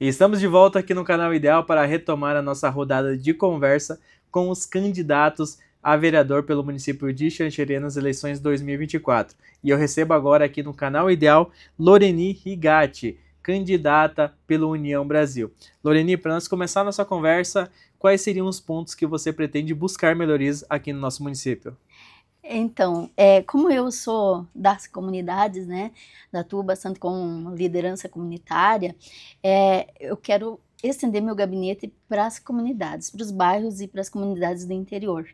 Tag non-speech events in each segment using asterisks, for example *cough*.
E estamos de volta aqui no canal Ideal para retomar a nossa rodada de conversa com os candidatos a vereador pelo município de Xanxerê nas eleições 2024. E eu recebo agora aqui no canal Ideal Loreni Rigatti, candidata pelo União Brasil. Loreni, para nós começar a nossa conversa, quais seriam os pontos que você pretende buscar melhorias aqui no nosso município? Então, é, como eu sou das comunidades, né, da Tuba, tanto com liderança comunitária, é, eu quero estender meu gabinete para as comunidades, para os bairros e para as comunidades do interior.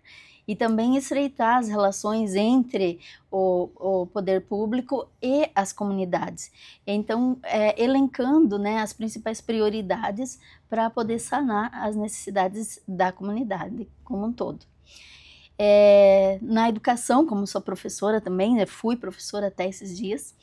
E também estreitar as relações entre o, o poder público e as comunidades. Então, é, elencando né, as principais prioridades para poder sanar as necessidades da comunidade como um todo é, na educação, como sou professora também, né, fui professora até esses dias.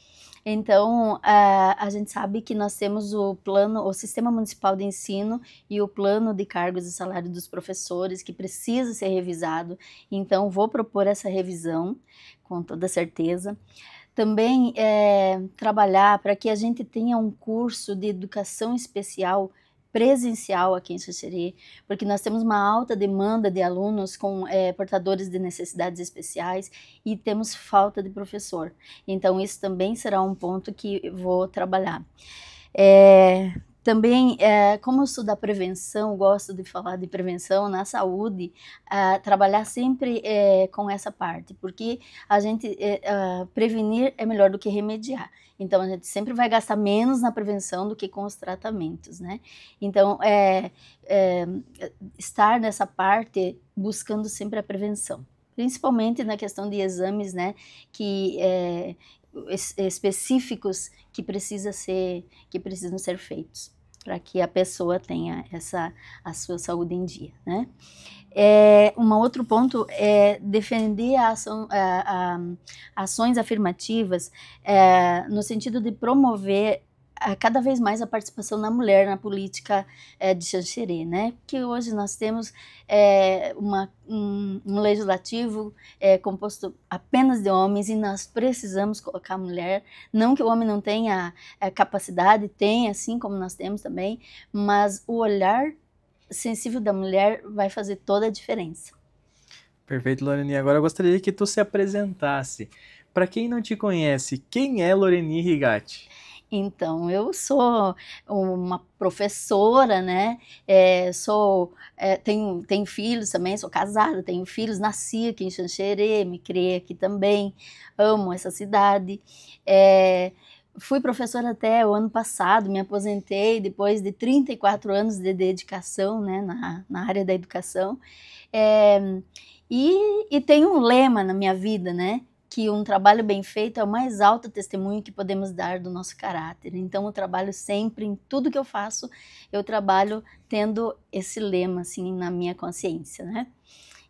Então, a, a gente sabe que nós temos o plano, o Sistema Municipal de Ensino e o plano de cargos e salário dos professores, que precisa ser revisado. Então, vou propor essa revisão, com toda certeza também é, trabalhar para que a gente tenha um curso de educação especial presencial aqui em Xixiri, porque nós temos uma alta demanda de alunos com é, portadores de necessidades especiais e temos falta de professor. Então, isso também será um ponto que vou trabalhar. É, também, é, como eu sou da prevenção, gosto de falar de prevenção na saúde, é, trabalhar sempre é, com essa parte, porque a gente eh, prevenir é melhor do que remediar. Então, a gente sempre vai gastar menos na prevenção do que com os tratamentos, né? Então, é, é estar nessa parte buscando sempre a prevenção. Principalmente na questão de exames, né? Que é, específicos que precisa ser que precisam ser feitos para que a pessoa tenha essa a sua saúde em dia, né? É, um outro ponto é defender a ação, a, a, ações afirmativas é, no sentido de promover cada vez mais a participação da mulher na política é, de Xanxerê, né? Porque hoje nós temos é, uma, um, um, legislativo é, composto apenas de homens e nós precisamos colocar a mulher. Não que o homem não tenha capacidade, tem, assim como nós temos também, mas o olhar sensível da mulher vai fazer toda a diferença. Perfeito, Lorene. Agora eu gostaria que tu se apresentasse. Para quem não te conhece, quem é Loreni Rigatti? Então, eu sou uma professora, né? É, sou, é, tenho, tenho filhos também, sou casada, tenho filhos, nasci aqui em Xanxerê, me criei aqui também, amo essa cidade. É, fui professora até o ano passado, me aposentei depois de 34 anos de dedicação né, na, na área da educação. É, e, e tem um lema na minha vida, né? que um trabalho bem feito é o mais alto testemunho que podemos dar do nosso caráter. Então, eu trabalho sempre, em tudo que eu faço, eu trabalho tendo esse lema, assim, na minha consciência, né?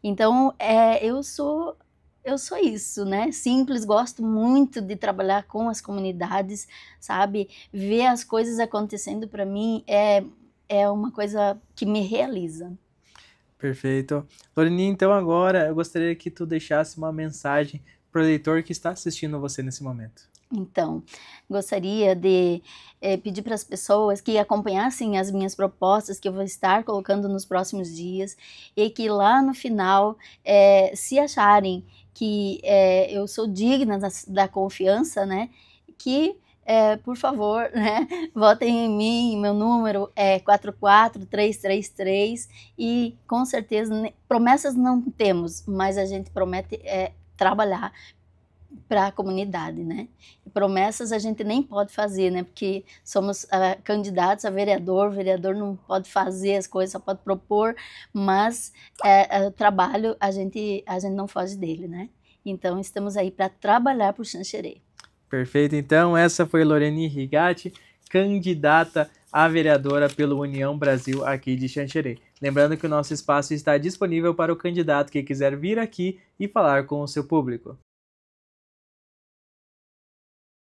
Então, é, eu sou eu sou isso, né? Simples, gosto muito de trabalhar com as comunidades, sabe? Ver as coisas acontecendo para mim é, é uma coisa que me realiza. Perfeito. Loreni, então agora eu gostaria que tu deixasse uma mensagem para o leitor que está assistindo você nesse momento? Então, gostaria de é, pedir para as pessoas que acompanhassem as minhas propostas que eu vou estar colocando nos próximos dias e que lá no final, é, se acharem que é, eu sou digna da, da confiança, né, que é, por favor, *laughs* né, votem em mim, meu número é 44333 e com certeza promessas não temos, mas a gente promete é, trabalhar para a comunidade, né? Promessas a gente nem pode fazer, né? Porque somos uh, candidatos a vereador, o vereador não pode fazer as coisas, só pode propor, mas uh, o trabalho a gente a gente não foge dele, né? Então estamos aí para trabalhar para o Xanxerê. Perfeito. Então essa foi Lorene Rigatti, candidata a vereadora pelo União Brasil aqui de Xanxerê. Lembrando que o nosso espaço está disponível para o candidato que quiser vir aqui e falar com o seu público.